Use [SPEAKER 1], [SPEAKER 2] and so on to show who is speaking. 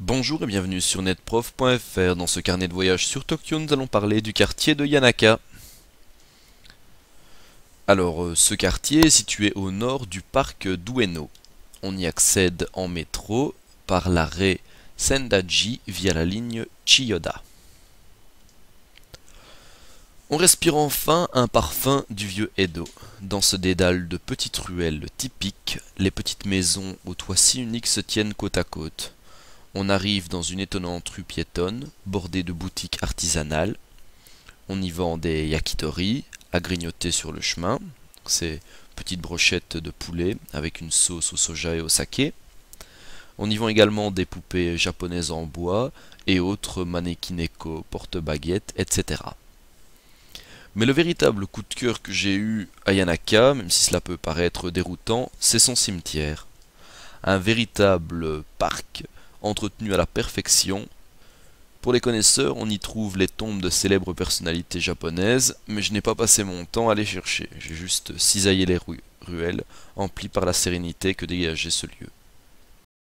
[SPEAKER 1] Bonjour et bienvenue sur netprof.fr. Dans ce carnet de voyage sur Tokyo, nous allons parler du quartier de Yanaka. Alors, euh, ce quartier est situé au nord du parc d'Ueno. On y accède en métro par l'arrêt Sendaji via la ligne Chiyoda. On respire enfin un parfum du vieux Edo. Dans ce dédale de petites ruelles typiques, les petites maisons aux toits si uniques se tiennent côte à côte. On arrive dans une étonnante rue piétonne, bordée de boutiques artisanales. On y vend des yakitori, à grignoter sur le chemin. Ces petites brochettes de poulet avec une sauce au soja et au saké. On y vend également des poupées japonaises en bois et autres manekineko, porte-baguettes, etc. Mais le véritable coup de cœur que j'ai eu à Yanaka, même si cela peut paraître déroutant, c'est son cimetière. Un véritable parc entretenu à la perfection. Pour les connaisseurs, on y trouve les tombes de célèbres personnalités japonaises, mais je n'ai pas passé mon temps à les chercher, j'ai juste cisaillé les ruelles, emplies par la sérénité que dégageait ce lieu.